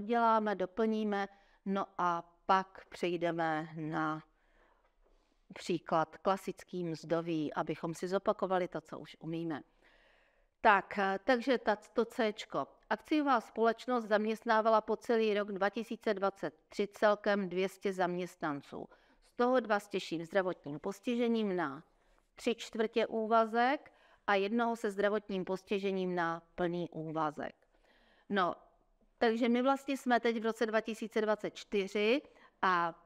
doděláme, doplníme, no a pak přejdeme na příklad klasický mzdový, abychom si zopakovali to, co už umíme. Tak, eh, takže to C. Akciová společnost zaměstnávala po celý rok 2023 celkem 200 zaměstnanců. Z toho dva s těžším zdravotním postižením na tři čtvrtě úvazek a jednoho se zdravotním postižením na plný úvazek. No, takže my vlastně jsme teď v roce 2024 a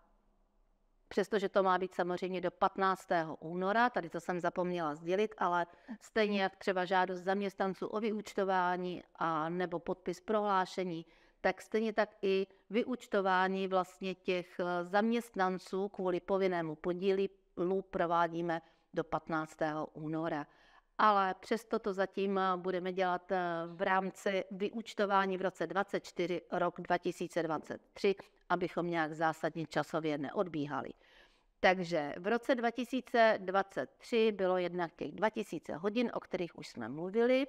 přestože to má být samozřejmě do 15. února, tady to jsem zapomněla sdělit, ale stejně jak třeba žádost zaměstnanců o vyúčtování a nebo podpis prohlášení, tak stejně tak i vyúčtování vlastně těch eh, zaměstnanců kvůli povinnému podílu provádíme do 15. února ale přesto to zatím eh, budeme dělat eh, v rámci vyúčtování v roce 2024, rok 2023, abychom nějak zásadně časově neodbíhali. Takže v roce 2023 bylo jednak těch 2000 hodin, o kterých už jsme mluvili.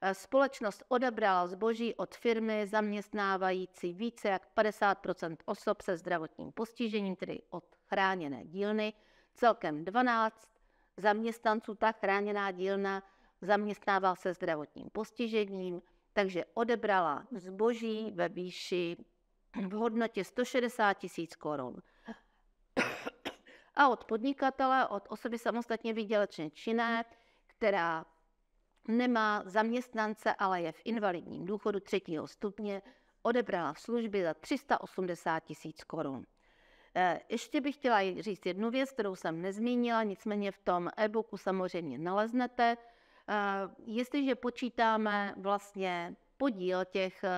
Eh, společnost odebrala zboží od firmy zaměstnávající více jak 50 osob se zdravotním postižením, tedy od chráněné dílny, celkem 12 zaměstnanců ta chráněná dílna zaměstnává se zdravotním postižením, takže odebrala zboží ve výši v hodnotě 160 tisíc korun. A od podnikatele, od osoby samostatně výdělečně činné, která nemá zaměstnance, ale je v invalidním důchodu třetího stupně, odebrala služby za 380 tisíc korun. Eh, ještě bych chtěla říct jednu věc, kterou jsem nezmínila, nicméně v tom e-booku samozřejmě naleznete. Eh, jestliže počítáme vlastně podíl těch eh,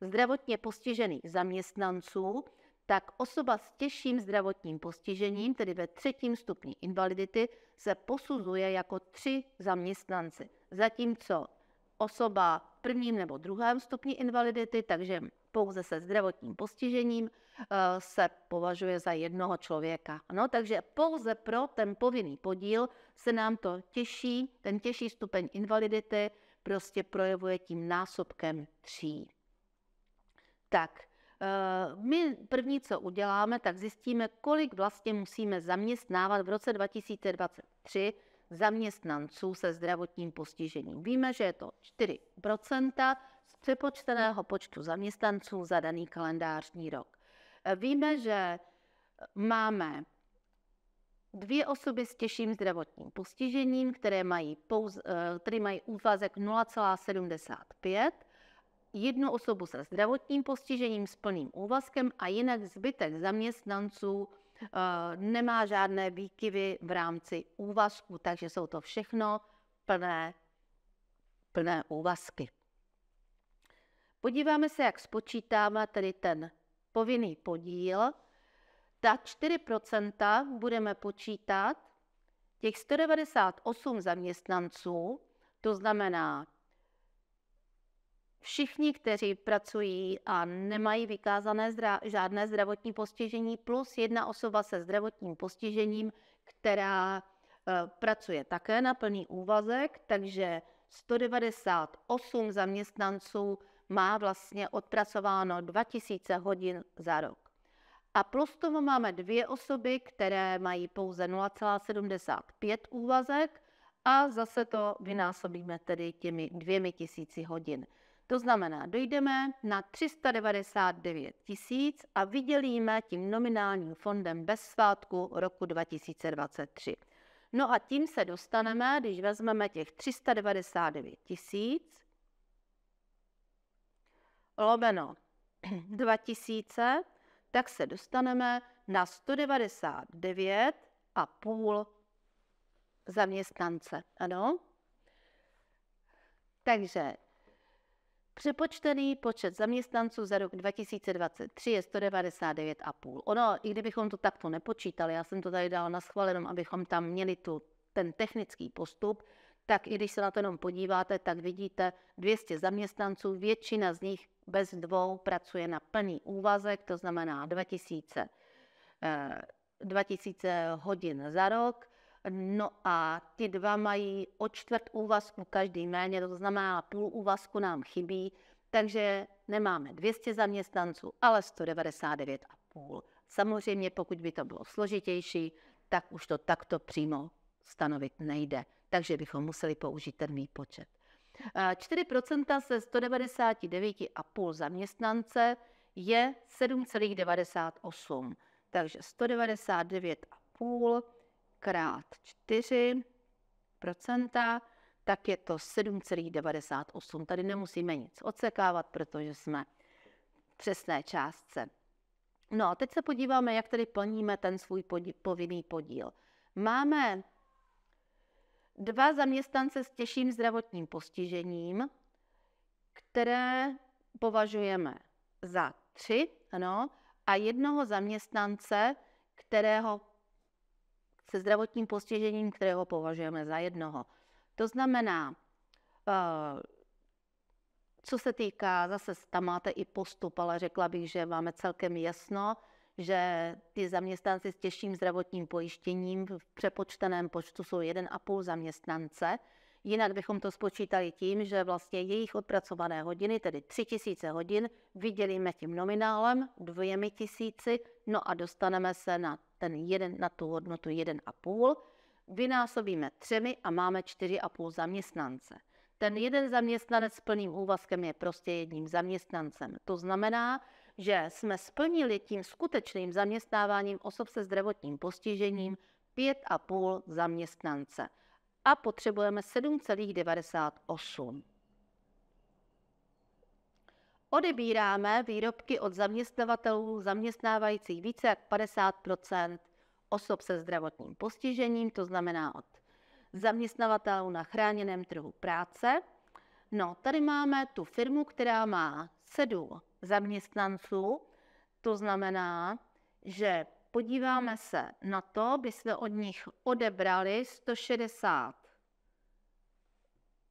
zdravotně postižených zaměstnanců, tak osoba s těžším zdravotním postižením, tedy ve třetím stupni invalidity, se posuzuje jako tři zaměstnanci. Zatímco osoba v prvním nebo druhém stupni invalidity, takže pouze se zdravotním postižením eh, se považuje za jednoho člověka. No, takže pouze pro ten povinný podíl se nám to těžší, ten těžší stupeň invalidity prostě projevuje tím násobkem tří. Tak, eh, my první, co uděláme, tak zjistíme, kolik vlastně musíme zaměstnávat v roce 2023 zaměstnanců se zdravotním postižením. Víme, že je to 4 z přepočteného počtu zaměstnanců za daný kalendářní rok. Eh, víme, že eh, máme dvě osoby s těžším zdravotním postižením, které mají, které eh, mají úvazek 0,75, jednu osobu se zdravotním postižením s plným úvazkem a jinak zbytek zaměstnanců nemá žádné výkyvy v rámci úvazku, takže jsou to všechno plné, plné úvazky. Podíváme se, jak spočítáme tedy ten povinný podíl. Ta 4% budeme počítat těch 198 zaměstnanců, to znamená všichni, kteří pracují a nemají vykázané zdra, žádné zdravotní postižení, plus jedna osoba se zdravotním postižením, která e, pracuje také na plný úvazek, takže 198 zaměstnanců má vlastně odpracováno 2000 hodin za rok. A plus tomu máme dvě osoby, které mají pouze 0,75 úvazek a zase to vynásobíme tedy těmi dvěmi tisíci hodin. To znamená, dojdeme na 399 tisíc a vydělíme tím nominálním fondem bez svátku roku 2023. No a tím se dostaneme, když vezmeme těch 399 tisíc lomeno 2000, tak se dostaneme na 199 a půl zaměstnance. Ano? Takže Přepočtený počet zaměstnanců za rok 2023 je 199,5. Ono, i kdybychom to takto nepočítali, já jsem to tady dala na schválenom, abychom tam měli tu, ten technický postup, tak i když se na to jenom podíváte, tak vidíte 200 zaměstnanců, většina z nich bez dvou pracuje na plný úvazek, to znamená 2000, 2000 eh, hodin za rok. No a ty dva mají o čtvrt úvazku každý méně, to znamená půl úvazku nám chybí, takže nemáme 200 zaměstnanců, ale 199,5. Samozřejmě, pokud by to bylo složitější, tak už to takto přímo stanovit nejde, takže bychom museli použít ten výpočet. 4% se 199,5 zaměstnance je 7,98. Takže 199,5 krát 4 tak je to 7,98. Tady nemusíme nic odsekávat, protože jsme v přesné částce. No a teď se podíváme, jak tady plníme ten svůj podí, povinný podíl. Máme dva zaměstnance s těžším zdravotním postižením, které považujeme za tři, ano, a jednoho zaměstnance, kterého se zdravotním postižením, kterého považujeme za jednoho. To znamená, eh, co se týká, zase tam máte i postup, ale řekla bych, že máme celkem jasno, že ty zaměstnanci s těžším zdravotním pojištěním v přepočteném počtu jsou 1,5 zaměstnance. Jinak bychom to spočítali tím, že vlastně jejich odpracované hodiny, tedy 3000 hodin, vydělíme tím nominálem, dvěmi tisíci, no a dostaneme se na, ten jeden, na tu hodnotu 1,5, vynásobíme třemi a máme 4,5 zaměstnance. Ten jeden zaměstnanec s plným úvazkem je prostě jedním zaměstnancem. To znamená, že jsme splnili tím skutečným zaměstnáváním osob se zdravotním postižením 5,5 zaměstnance a potřebujeme 7,98. Odebíráme výrobky od zaměstnavatelů zaměstnávajících více jak 50 osob se zdravotním postižením, to znamená od zaměstnavatelů na chráněném trhu práce. No, tady máme tu firmu, která má sedm zaměstnanců. To znamená, že podíváme se na to, by jsme od nich odebrali 160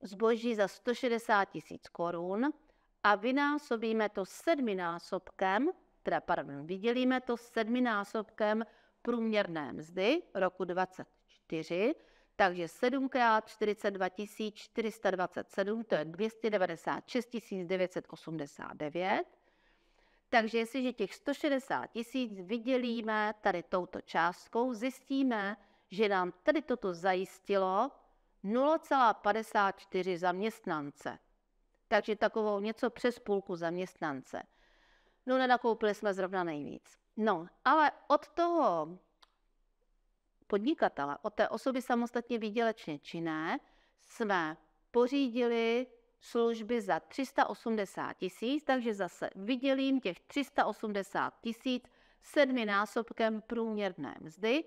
zboží za 160 tisíc korun a vynásobíme to sedminásobkem, teda pardon, vydělíme to sedminásobkem průměrné mzdy roku 2024, takže 7 x 42 427, to je 296 989 takže jestliže těch 160 tisíc vydělíme tady touto částkou, zjistíme, že nám tady toto zajistilo 0,54 zaměstnance. Takže takovou něco přes půlku zaměstnance. No, nenakoupili jsme zrovna nejvíc. No, ale od toho podnikatele, od té osoby samostatně výdělečně činné, jsme pořídili služby za 380 tisíc, takže zase vydělím těch 380 tisíc sedminásobkem průměrné mzdy,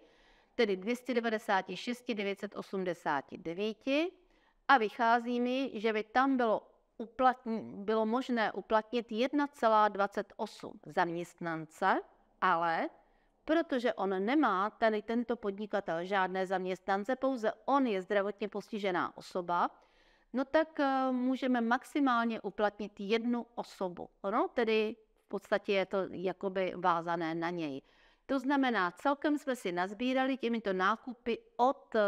tedy 296 989 a vychází mi, že by tam bylo, uplatni, bylo možné uplatnit 1,28 zaměstnance, ale protože on nemá, tedy tento podnikatel, žádné zaměstnance, pouze on je zdravotně postižená osoba, no tak eh, můžeme maximálně uplatnit jednu osobu. No, tedy v podstatě je to jakoby vázané na něj. To znamená, celkem jsme si nazbírali těmito nákupy od eh,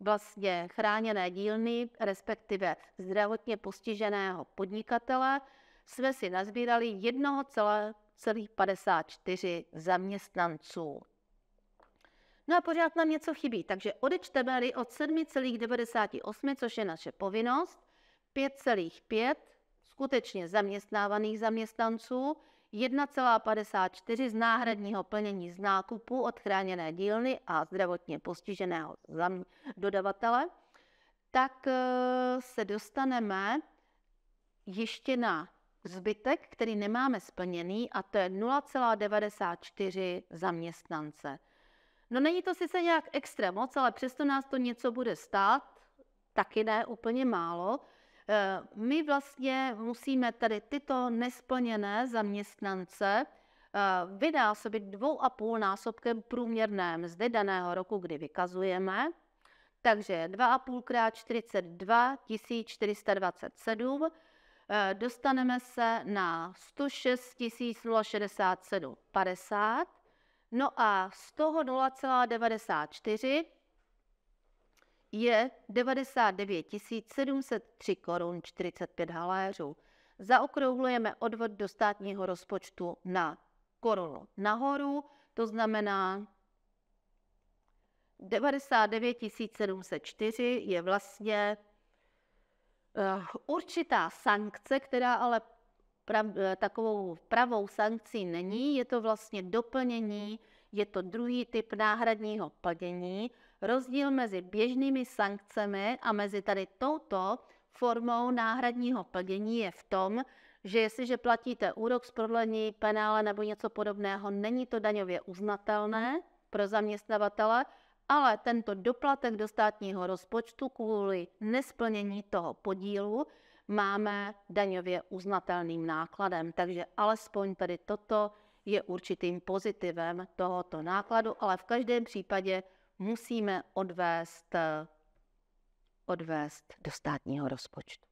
vlastně chráněné dílny, respektive zdravotně postiženého podnikatele, jsme si nazbírali 1,54 zaměstnanců. No a pořád nám něco chybí, takže odečteme-li od 7,98, což je naše povinnost, 5,5 skutečně zaměstnávaných zaměstnanců, 1,54 z náhradního plnění z nákupu od chráněné dílny a zdravotně postiženého dodavatele, tak eh, se dostaneme ještě na zbytek, který nemáme splněný, a to je 0,94 zaměstnance. No není to sice nějak extra moc, ale přesto nás to něco bude stát, taky ne úplně málo. Eh, my vlastně musíme tady tyto nesplněné zaměstnance eh, vynásobit dvou a půl násobkem průměrné mzdy daného roku, kdy vykazujeme. Takže 2,5 krát 42 427 eh, dostaneme se na 106 067 50 No a z toho 0,94 je 99 703 korun 45 haléřů. Zaokrouhlujeme odvod do státního rozpočtu na korunu nahoru, to znamená 99 704 je vlastně eh, určitá sankce, která ale prav, eh, takovou pravou sankcí není, je to vlastně doplnění, je to druhý typ náhradního plnění. Rozdíl mezi běžnými sankcemi a mezi tady touto formou náhradního plnění je v tom, že jestliže platíte úrok z prodlení, penále nebo něco podobného, není to daňově uznatelné pro zaměstnavatele, ale tento doplatek do státního rozpočtu kvůli nesplnění toho podílu máme daňově uznatelným nákladem. Takže alespoň tady toto je určitým pozitivem tohoto nákladu, ale v každém případě musíme odvést, odvést do státního rozpočtu.